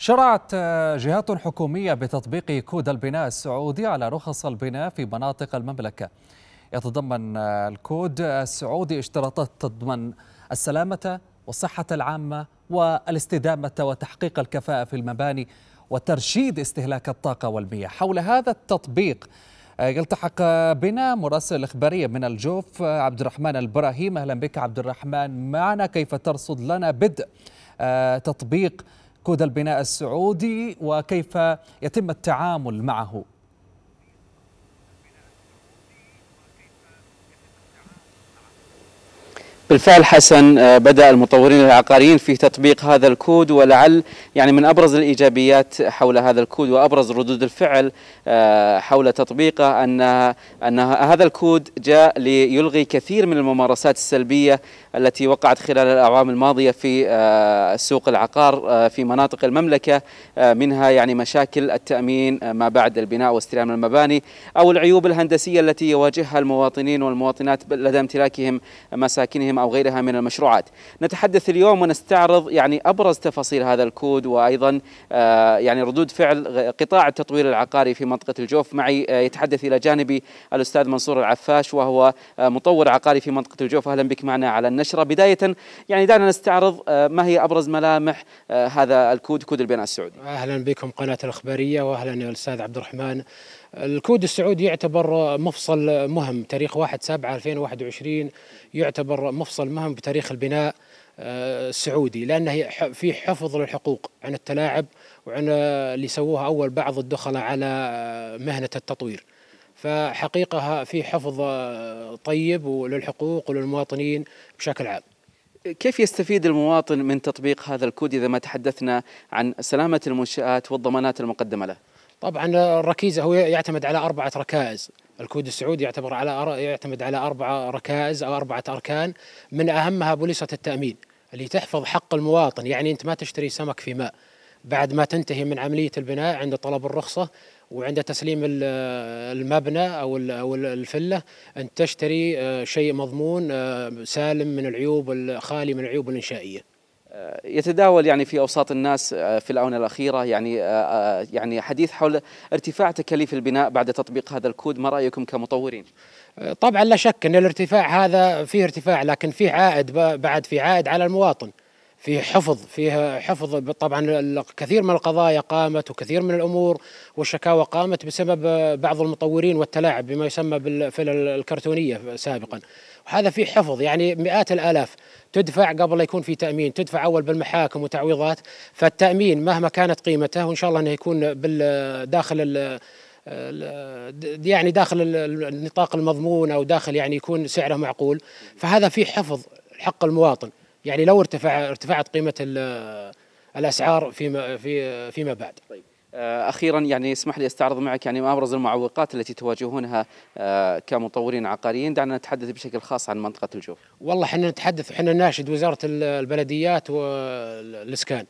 شرعت آه، جهات حكومية بتطبيق كود البناء السعودي على رخص البناء في مناطق المملكة يتضمن آه، الكود السعودي اشتراطات تضمن السلامة والصحة العامة والاستدامة وتحقيق الكفاءة في المباني وترشيد استهلاك الطاقة والمياه حول هذا التطبيق آه، يلتحق بنا مراسل الإخبارية من الجوف عبد الرحمن البراهيم أهلا بك عبد الرحمن معنا كيف ترصد لنا بدء تطبيق قود البناء السعودي وكيف يتم التعامل معه بالفعل حسن آه، بدأ المطورين العقاريين في تطبيق هذا الكود ولعل يعني من أبرز الإيجابيات حول هذا الكود وأبرز ردود الفعل آه، حول تطبيقه أن أن هذا الكود جاء ليلغي كثير من الممارسات السلبية التي وقعت خلال الأعوام الماضية في آه، سوق العقار في مناطق المملكة منها يعني مشاكل التأمين ما بعد البناء واستلام المباني أو العيوب الهندسية التي يواجهها المواطنين والمواطنات لدى امتلاكهم مساكنهم أو أو غيرها من المشروعات نتحدث اليوم ونستعرض يعني أبرز تفاصيل هذا الكود وأيضا آه، يعني ردود فعل قطاع التطوير العقاري في منطقة الجوف معي آه، يتحدث إلى جانبي الأستاذ منصور العفاش وهو آه، مطور عقاري في منطقة الجوف أهلا بك معنا على النشرة بداية يعني دعنا نستعرض ما هي أبرز ملامح هذا الكود كود البناء السعودي أهلا بكم قناة الأخبارية وأهلا يا استاذ عبد الرحمن الكود السعودي يعتبر مفصل مهم تاريخ 1 7 2021 يعتبر مفصل مهم بتاريخ البناء آه، السعودي لانه في حفظ للحقوق عن التلاعب وعن آه، اللي سووها اول بعض الدخلاء على آه، مهنه التطوير. فحقيقه في حفظ طيب وللحقوق وللمواطنين بشكل عام. كيف يستفيد المواطن من تطبيق هذا الكود اذا ما تحدثنا عن سلامه المنشات والضمانات المقدمه له؟ طبعا الركيزه هو يعتمد على اربعه ركائز الكود السعودي يعتبر على يعتمد على اربعه ركائز او اربعه اركان من اهمها بوليصه التامين اللي تحفظ حق المواطن يعني انت ما تشتري سمك في ماء بعد ما تنتهي من عمليه البناء عند طلب الرخصه وعند تسليم المبنى او او الفله انت تشتري آه، شيء مضمون آه، سالم من العيوب خالي من العيوب الانشائيه آه، يتداول يعني في اوساط الناس آه، في الاونه الاخيره يعني آه، يعني حديث حول ارتفاع تكاليف البناء بعد تطبيق هذا الكود، ما رايكم كمطورين؟ طبعا لا شك ان الارتفاع هذا فيه ارتفاع لكن فيه عائد بعد في عائد على المواطن. في حفظ فيها حفظ طبعا كثير من القضايا قامت وكثير من الامور والشكاوى قامت بسبب بعض المطورين والتلاعب بما يسمى في الكرتونيه سابقا وهذا في حفظ يعني مئات الالاف تدفع قبل يكون في تامين تدفع اول بالمحاكم وتعويضات فالتامين مهما كانت قيمته وان شاء الله انه يكون داخل يعني داخل النطاق المضمون او داخل يعني يكون سعره معقول فهذا في حفظ حق المواطن يعني لو ارتفع ارتفعت قيمه الاسعار فيما في فيما بعد طيب. آه، اخيرا يعني اسمح لي استعرض معك يعني ما ابرز المعوقات التي تواجهونها آه، كمطورين عقاريين دعنا نتحدث بشكل خاص عن منطقه الجوف والله احنا نتحدث احنا ناشد وزاره البلديات والاسكان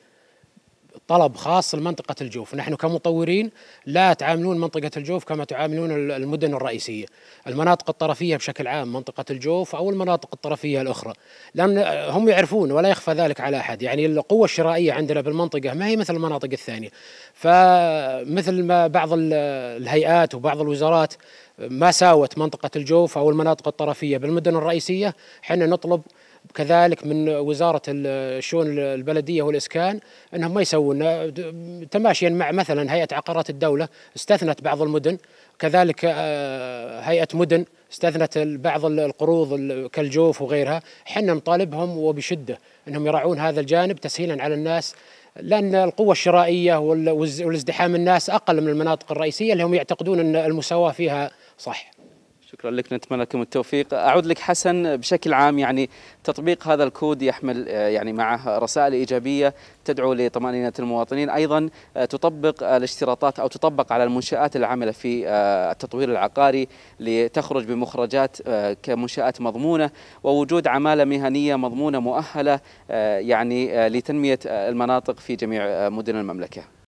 طلب خاص لمنطقة الجوف نحن كمطورين لا تعاملون منطقة الجوف كما تعاملون المدن الرئيسية المناطق الطرفية بشكل عام منطقة الجوف أو المناطق الطرفية الأخرى لأن هم يعرفون ولا يخفى ذلك على أحد يعني القوة الشرائية عندنا بالمنطقة ما هي مثل المناطق الثانية فمثل ما بعض الهيئات وبعض الوزارات ما ساوت منطقة الجوف أو المناطق الطرفية بالمدن الرئيسية حنا نطلب كذلك من وزاره الشؤون البلديه والاسكان انهم ما يسوون تماشيا مع مثلا هيئه عقارات الدوله استثنت بعض المدن كذلك آه، هيئه مدن استثنت بعض القروض كالجوف وغيرها حنا نطالبهم وبشده انهم يراعون هذا الجانب تسهيلا على الناس لان القوه الشرائيه والازدحام الناس اقل من المناطق الرئيسيه اللي هم يعتقدون ان المساواه فيها صح شكرا لك نتمنى لكم التوفيق اعود لك حسن بشكل عام يعني تطبيق هذا الكود يحمل آه، يعني معه رسائل ايجابيه تدعو لطمانينه المواطنين ايضا آه، تطبق الاشتراطات او تطبق على المنشات العامله في آه، التطوير العقاري لتخرج بمخرجات كمنشات مضمونه ووجود عماله مهنيه مضمونه مؤهله يعني لتنميه المناطق في جميع مدن المملكه